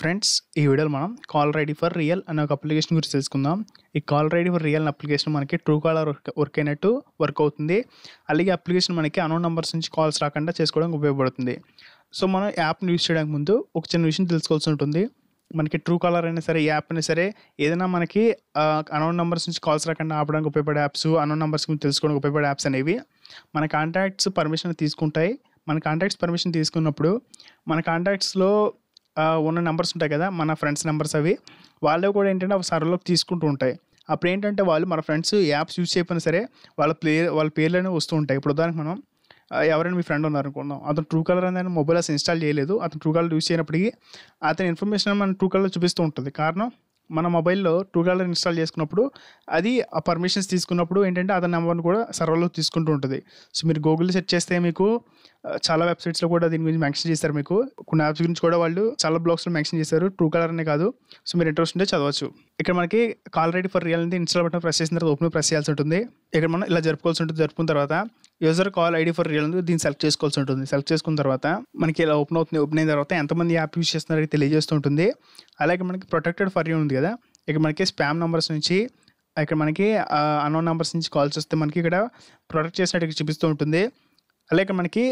friends ఈ వీడియోలో మనం కాల్ రైడీ ఫర్ రియల్ అనే ఒక అప్లికేషన్ గురించి తెలుసుకుందాం ఈ call ready for real application మనకి ట్రూ కాలర్ వర్క్ అయినట్టు వర్క్ అవుతుంది అలాగే అప్లికేషన్ మనకి అనౌన్ నెంబర్స్ నుంచి కాల్స్ రాకుండా చేసుకోవడానికి ఉపయోగపడుతుంది సో మనం యాప్ని యూజ్ చేయడానికి ముందు ఒక చిన్న విషయం తెలుసుకోవాల్సి ఉంటుంది మనకి ట్రూ కాలర్ అయినా సరే ఈ యాప్ అయినా సరే ఏదైనా మనకి అనౌన్ నెంబర్స్ నుంచి కాల్స్ రాకుండా ఆపడానికి ఉపయోగపడే యాప్స్ అనౌన్ నెంబర్స్ గురించి తెలుసుకోవడానికి ఉపయోగపడే యాప్స్ అనేవి మన కాంటాక్ట్స్ పర్మిషన్ తీసుకుంటాయి మన కాంటాక్ట్స్ పర్మిషన్ తీసుకున్నప్పుడు మన కాంటాక్ట్స్లో ఉన్న నెంబర్స్ ఉంటాయి కదా మన ఫ్రెండ్స్ నెంబర్స్ అవి వాళ్ళు కూడా ఏంటంటే అవి సర్వలోకి తీసుకుంటూ ఉంటాయి అప్పుడు ఏంటంటే వాళ్ళు మన ఫ్రెండ్స్ యాప్స్ యూజ్ చేయకపోయినా సరే వాళ్ళ ప్లే వాళ్ళ పేర్లు అనేవి వస్తూ ఉంటాయి ఇప్పుడు దానికి మనం ఎవరైనా మీ ఫ్రెండ్ ఉన్నారనుకుందాం అతను ట్రూ కలర్ అనేది మొబైల్ అసలు ఇన్స్టాల్ చేయలేదు అతను ట్రూ కలర్ యూజ్ చేయనప్పటికీ అతని ఇన్ఫర్మేషన్ మన ట్రూ కలర్ చూపిస్తూ ఉంటుంది కారణం మన మొబైల్లో ట్రూ కలర్ ఇన్స్టాల్ చేసుకున్నప్పుడు అది ఆ పర్మిషన్స్ తీసుకున్నప్పుడు ఏంటంటే అతని నెంబర్ని కూడా సర్వర్లో తీసుకుంటూ ఉంటుంది సో మీరు గూగుల్ సెర్చ్ చేస్తే మీకు చాలా వెబ్సైట్స్లో కూడా దీని గురించి మెన్షన్ చేస్తారు మీకు కొన్ని యాప్స్ గురించి కూడా వాళ్ళు చాలా బ్లాగ్స్లో మెన్షన్ చేస్తారు ట్రూ కలర్ అనే కాదు సో మీరు ఇంట్రెస్ట్ ఉంటే చదవచ్చు ఇక్కడ మనకి కాల్ రెడీ ఫర్ రియల్ అనేది ఇన్స్టాల్ బటన్ ప్రెస్ చేసిన తర్వాత ఓపెన్ ప్రెస్ చేయాల్సి ఉంటుంది ఇక్కడ మనం ఇలా జరుపుకోవాల్సి ఉంటుంది జరుపుకున్న తర్వాత user call ID for real ఉంది దీన్ని సెలెక్ట్ చేసుకోవాల్సి ఉంటుంది సెలెక్ట్ చేసుకున్న తర్వాత మనకి ఇలా ఓపెన్ అవుతుంది ఓపెన్ అయిన తర్వాత ఎంతమంది యాప్ యూజ్ చేస్తున్నారో ఉంటుంది అలాగే మనకి ప్రొటెక్టెడ్ ఫర్ యూ ఉంది కదా ఇక్కడ మనకి స్పామ్ నెంబర్స్ నుంచి ఇక్కడ మనకి అన్నోన్ నెంబర్స్ నుంచి కాల్స్ వస్తే మనకి ఇక్కడ ప్రొటెక్ట్ చేసినట్టు చూపిస్తూ ఉంటుంది అలాగే మనకి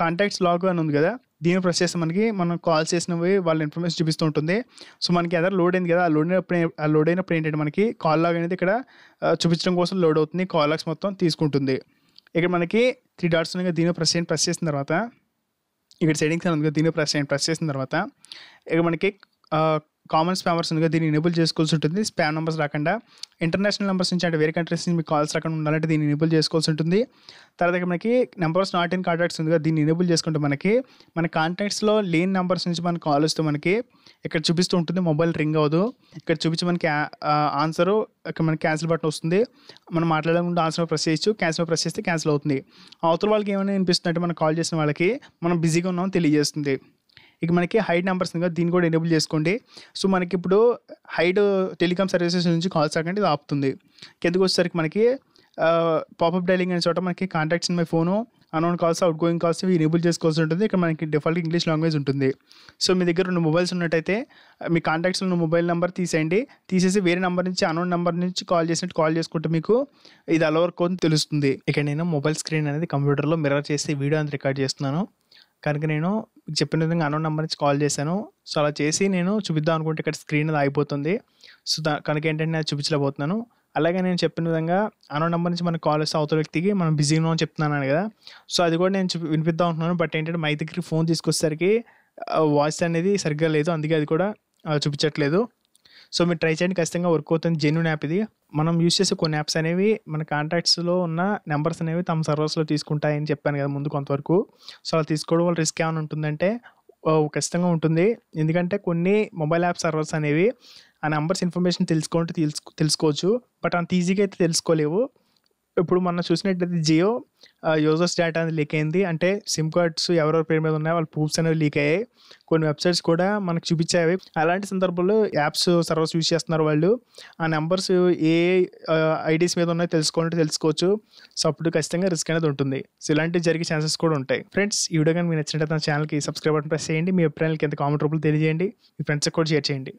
కాంటాక్ట్స్ లాగ్ అని ఉంది కదా దీన్ని ప్రెస్ చేస్తే మనకి మనం కాల్ చేసినవి వాళ్ళ ఇన్ఫర్మేషన్ చూపిస్తూ ఉంటుంది సో మనకి ఏదైనా లోడ్ అయింది కదా లోడ్ అయినప్పుడు ఆ లోడ్ అయినప్పుడు ఏంటంటే మనకి కాల్ లాగ్ అనేది ఇక్కడ చూపించడం కోసం లోడ్ అవుతుంది కాల్ లాగ్స్ మొత్తం తీసుకుంటుంది ఇక్కడ మనకి త్రీ డాట్స్ ఉన్నాయి దీన్ని ప్రెస్ చేయండి ప్రెస్ చేసిన తర్వాత ఇక్కడ సెటింగ్స్ అని ఉంది దీని ప్రెస్ చేయండి ప్రెస్ చేసిన తర్వాత ఇక్కడ మనకి కామన్ స్పామర్స్ ఉంది దీన్ని ఎనేబుల్ చేసుకోవాల్సి ఉంటుంది స్పామ్ నెంబర్స్ రాకుండా ఇంటర్నేషనల్ నెంబర్స్ నుంచి అంటే వేరే కంట్రీస్ నుంచి మీకు కాల్స్ రాకుండా ఉండాలంటే దీన్ని ఎనేబుల్ చేసుకోవాల్సి ఉంటుంది తర్వాత మనకి నెంబర్స్ నాట్ ఇన్ కాంటాక్ట్స్ ఉంది దీన్ని ఎనేబుల్ చేసుకుంటే మనకి మన కాంటాక్ట్స్లో లేని నెంబర్స్ నుంచి మనకి కాల్ వస్తే మనకి ఇక్కడ చూపిస్తూ ఉంటుంది మొబైల్ రింగ్ అవ్వదు ఇక్కడ చూపించి మనకి ఆన్సరు ఇక్కడ మనకి క్యాన్సిల్ బటన్ వస్తుంది మనం మాట్లాడకుండా ఆన్సర్ ప్రెస్ చేయొచ్చు క్యాన్సిల్ ప్రెస్ చేస్తే క్యాన్సిల్ అవుతుంది అవతల వాళ్ళకి ఏమైనా వినిపిస్తుందంటే మనం కాల్ చేసిన వాళ్ళకి మనం బిజీగా ఉన్నామని తెలియజేస్తుంది ఇక మనకి హైడ్ నెంబర్స్ ఉంది కదా దీన్ని కూడా ఎనేబుల్ చేసుకోండి సో మనకి ఇప్పుడు హైడ్ టెలికామ్ సర్వీసెస్ నుంచి కాల్స్ ఆగండి ఇది ఆపుతుంది కిందకు వచ్చేసరికి మనకి పాపప్ డైలింగ్ అనే చోట మనకి contacts my phone unknown calls outgoing calls ఇవి ఎనేబుల్ చేసుకోవాల్సి ఉంటుంది ఇక్కడ మనకి డిఫాల్ట్ ఇంగ్లీష్ లాంగ్వేజ్ ఉంటుంది సో మీ దగ్గర రెండు మొబైల్స్ ఉన్నట్టయితే మీ కాంటాక్ట్స్లో ఉన్న మొబైల్ నెంబర్ తీసేయండి తీసేసి వేరే నెంబర్ నుంచి అనౌన్ నెంబర్ నుంచి కాల్ చేసినట్టు కాల్ చేసుకుంటే మీకు ఇది అలవర్కు అని తెలుస్తుంది ఇక నేను మొబైల్ స్క్రీన్ అనేది కంప్యూటర్లో మిర్రర్ చేసి వీడియో అంత రికార్డ్ చేస్తున్నాను కనుక నేను చెప్పిన విధంగా అనౌన్ నెంబర్ నుంచి కాల్ చేశాను సో అలా చేసి నేను చూపిద్దాం అనుకుంటే ఇక్కడ స్క్రీన్ అది ఆగిపోతుంది సో దా కనుక ఏంటంటే నేను చూపించలేకపోతున్నాను అలాగే నేను చెప్పిన విధంగా అనో నెంబర్ నుంచి మనకు కాల్ వస్తే అవతల వ్యక్తికి మనం బిజీగా అని చెప్తున్నాను కదా సో అది కూడా నేను వినిపిద్దాం అంటున్నాను బట్ ఏంటంటే మై దగ్గరికి ఫోన్ తీసుకొచ్చేసరికి వాయిస్ అనేది సరిగ్గా లేదు అందుకే అది కూడా చూపించట్లేదు సో మీరు ట్రై చేయండి ఖచ్చితంగా వర్క్ అవుతుంది జెన్యున్ యాప్ ఇది మనం యూస్ చేసే కొన్ని యాప్స్ అనేవి మన కాంటాక్ట్స్లో ఉన్న నెంబర్స్ అనేవి తమ సర్వర్స్లో తీసుకుంటాయని చెప్పాను కదా ముందు కొంతవరకు సో అలా తీసుకోవడం వల్ల రిస్క్ ఏమైనా ఉంటుందంటే ఖచ్చితంగా ఉంటుంది ఎందుకంటే కొన్ని మొబైల్ యాప్ సర్వర్స్ అనేవి ఆ నెంబర్స్ ఇన్ఫర్మేషన్ తెలుసుకుంటే తెలుసుకోవచ్చు బట్ అంత ఈజీగా అయితే తెలుసుకోలేవు ఇప్పుడు మనం చూసినట్టయితే జియో యూజర్స్ డేటా లీక్ అయింది అంటే సిమ్ కార్డ్స్ ఎవరెవరి పేరు మీద ఉన్నాయో వాళ్ళ ప్రూఫ్స్ అనేవి లీక్ అయ్యాయి కొన్ని వెబ్సైట్స్ కూడా మనకు చూపించాయి అలాంటి సందర్భంలో యాప్స్ సర్వర్స్ యూజ్ చేస్తున్నారు వాళ్ళు ఆ నెంబర్స్ ఏ ఐడీస్ మీద ఉన్నాయో తెలుసుకోవాలంటే తెలుసుకోవచ్చు సో అప్పుడు ఖచ్చితంగా రిస్క్ అనేది ఉంటుంది సో ఇలాంటివి జరిగే ఛాన్సెస్ కూడా ఉంటాయి ఫ్రెండ్స్ ఈ వీడియో కానీ మీరు నచ్చినట్టు ఛానల్కి సబ్స్క్రైబ్ బటన్ ప్రెస్ చేయండి మీ అభిప్రాయాలకి ఎంత కామెంట్ రూపంలో తెలియజేయండి మీ ఫ్రెండ్స్కి కూడా షేర్ చేయండి